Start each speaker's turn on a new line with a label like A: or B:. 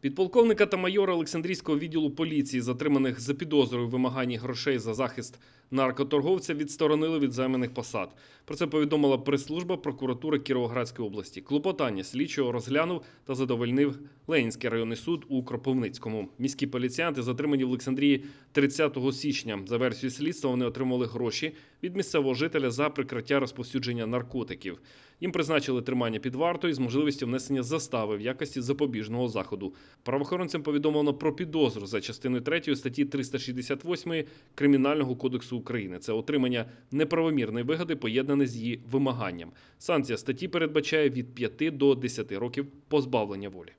A: Підполковника та майора Олександрійського відділу поліції, затриманих за підозрою вимагання грошей за захист наркоторговця, відсторонили від займаних посад. Про це повідомила прес-служба прокуратури Кіровоградської області. Клопотання слідчого розглянув та задовольнив Ленінський районний суд у Кропивницькому. Міські поліціянти затримані в Олександрії 30 січня. За версією слідства вони отримали гроші від місцевого жителя за прикриття розповсюдження наркотиків. Їм призначили тримання під вартою з можливістю внесення застави в якості запобіжного заходу. Правоохоронцям повідомлено про підозру за частиною 3 статті 368 Кримінального кодексу України. Це отримання неправомірної вигоди, поєднане з її вимаганням. Санкція статті передбачає від 5 до 10 років позбавлення волі.